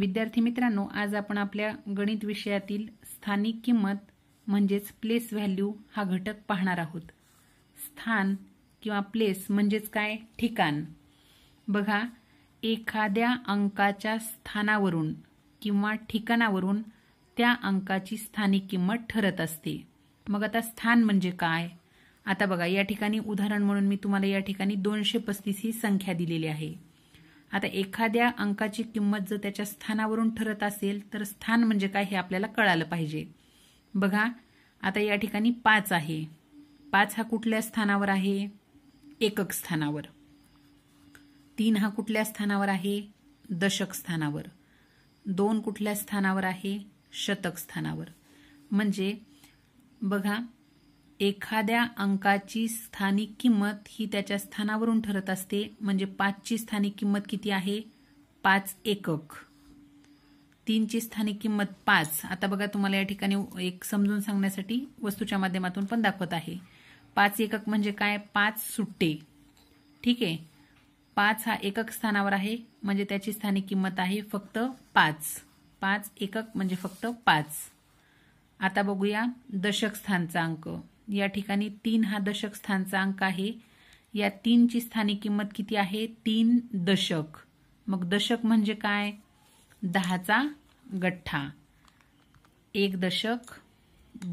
विद्यार्थी मित्रांनो आज आपण आपल्या गणित विषयातील स्थानिक किंमत म्हणजेच प्लेस व्हॅल्यू हा घटक पाहणार आहोत स्थान किंवा प्लेस म्हणजेच काय ठिकाण बघा एखाद्या अंकाच्या स्थानावरून किंवा ठिकाणावरून त्या अंकाची स्थानिक किंमत ठरत असते मग आता स्थान म्हणजे काय आता बघा या ठिकाणी उदाहरण म्हणून मी तुम्हाला या ठिकाणी दोनशे पस्तीस ही संख्या दिलेली आहे आता एखाद्या अंकाची किंमत जर त्याच्या स्थानावरून ठरत असेल तर स्थान म्हणजे काय हे आपल्याला कळालं पाहिजे बघा आता या ठिकाणी पाच आहे पाच हा कुठल्या स्थानावर आहे एकक स्थानावर तीन हा कुठल्या स्थानावर आहे दशक स्थानावर दोन कुठल्या स्थानावर आहे शतक स्थानावर म्हणजे बघा एखाद्या अंकाची स्थानिक किंमत ही त्याच्या स्थानावरून ठरत असते म्हणजे पाचची स्थानिक किंमत किती आहे पाच एकक तीनची स्थानिक किंमत पाच आता बघा तुम्हाला या ठिकाणी एक समजून सांगण्यासाठी वस्तूच्या माध्यमातून पण दाखवत आहे पाच एकक म्हणजे काय पाच सुट्टे ठीक आहे पाच हा एकक स्थानावर आहे म्हणजे त्याची स्थानिक किंमत आहे फक्त पाच पाच एकक म्हणजे फक्त पाच आता बघूया दशक स्थानचा अंक या ठिकाणी तीन हा दशक स्थानचा अंक आहे या तीनची स्थानिक किंमत किती आहे तीन दशक मग दशक म्हणजे काय दहाचा गठ्ठा एक दशक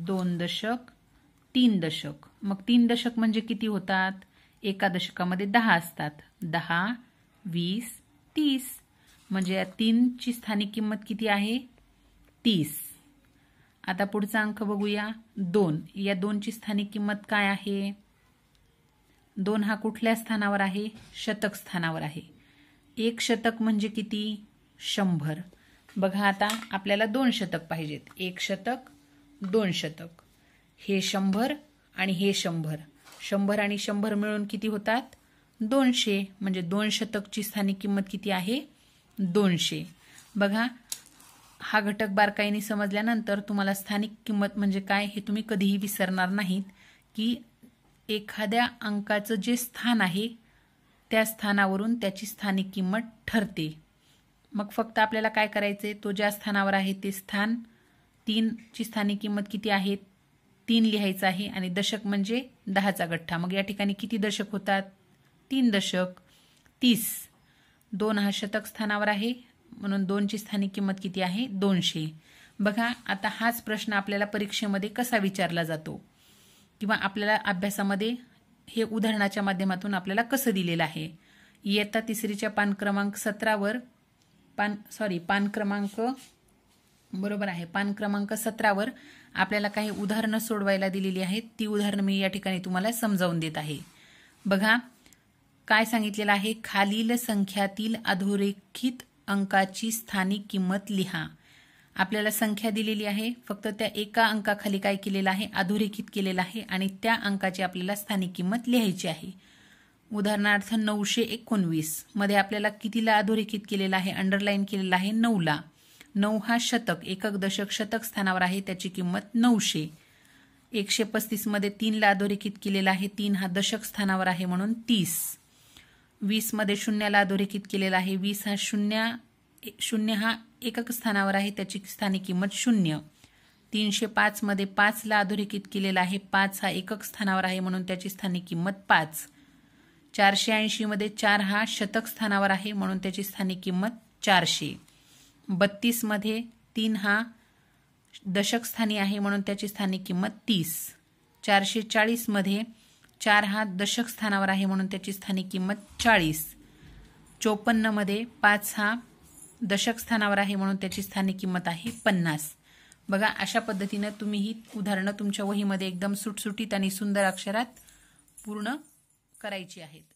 दोन दशक तीन दशक मग तीन दशक म्हणजे किती होतात एका दशकामध्ये दहा असतात दहा वीस तीस म्हणजे या तीनची स्थानिक किंमत किती आहे तीस आता पुढचा अंक बघूया दोन या दोनची स्थानिक किंमत काय आहे दोन हा कुठल्या स्थानावर आहे शतक स्थानावर आहे एक शतक म्हणजे किती शंभर बघा आता आपल्याला दोन शतक पाहिजेत एक शतक दोन शतक हे शंभर आणि हे शंभर शंभर आणि शंभर मिळून किती होतात दोनशे म्हणजे दोन शतकची स्थानिक किंमत किती आहे दोनशे बघा हा घटक बारकाईने समजल्यानंतर तुम्हाला स्थानिक किंमत म्हणजे काय हे तुम्ही कधीही विसरणार नाहीत की एखाद्या अंकाचं जे स्थान आहे त्या स्थानावरून त्याची स्थानिक किंमत ठरते मग फक्त आपल्याला काय करायचे तो ज्या स्थानावर आहे ते स्थान तीनची स्थानिक किंमत किती आहे तीन लिहायचं आहे आणि दशक म्हणजे दहाचा गठ्ठा मग या ठिकाणी किती दशक होतात तीन दशक तीस दोन हा शतक स्थानावर आहे म्हणून दोनची स्थानिक किंमत किती आहे दोनशे बघा आता हाच प्रश्न आपल्याला परीक्षेमध्ये कसा विचारला जातो किंवा आपल्याला अभ्यासामध्ये हे उदाहरणाच्या माध्यमातून आपल्याला कसं दिलेलं आहे इयत्ता तिसरीच्या पान क्रमांक सतरावर पान सॉरी पान क्रमांक बरोबर आहे पान क्रमांक सतरावर आपल्याला काही उदाहरणं सोडवायला दिलेली आहेत ती उदाहरणं मी या ठिकाणी तुम्हाला समजावून देत आहे बघा काय सांगितलेलं आहे खालील संख्यातील अधोरेखित अंकाची स्थानिक किंमत लिहा आपल्याला संख्या दिलेली आहे फक्त त्या एका अंकाखाली काय केलेलं आहे अधोरेखित केलेलं आहे आणि त्या अंकाची आपल्याला स्थानिक किंमत लिहायची आहे उदाहरणार्थ नऊशे एकोणवीस मध्ये आपल्याला कितीला अधोरेखित केलेला आहे अंडरलाईन केलेला आहे नऊला नऊ हा शतक एकक दशक शतक स्थानावर आहे त्याची किंमत नऊशे एकशे पस्तीसमध्ये तीनला अधोरेखित केलेला आहे तीन हा दशक स्थानावर आहे म्हणून तीस वीसमध्ये शून्याला अधोरेखित केलेला आहे वीस हा शून्य शून्य हा एकक स्थानावर आहे त्याची स्थानिक किंमत शून्य तीनशे पाचमध्ये पाचला अधोरेखित केलेला आहे पाच हा एकक स्थानावर आहे म्हणून त्याची स्थानिक किंमत पाच चारशे ऐंशीमध्ये चार हा शतक स्थानावर आहे म्हणून त्याची स्थानिक किंमत चारशे बत्तीसमध्ये तीन हा दशक स्थानी आहे म्हणून त्याची स्थानिक किंमत तीस चारशे चाळीसमध्ये चार हा दशक स्थानावर आहे म्हणून त्याची स्थानिक किंमत चाळीस चोपन्नमध्ये पाच हा दशक स्थानावर आहे म्हणून त्याची स्थानिक किंमत आहे पन्नास बघा अशा पद्धतीनं तुम्ही ही उदाहरणं तुमच्या वहीमध्ये एकदम सुटसुटीत आणि सुंदर अक्षरात पूर्ण करायची आहेत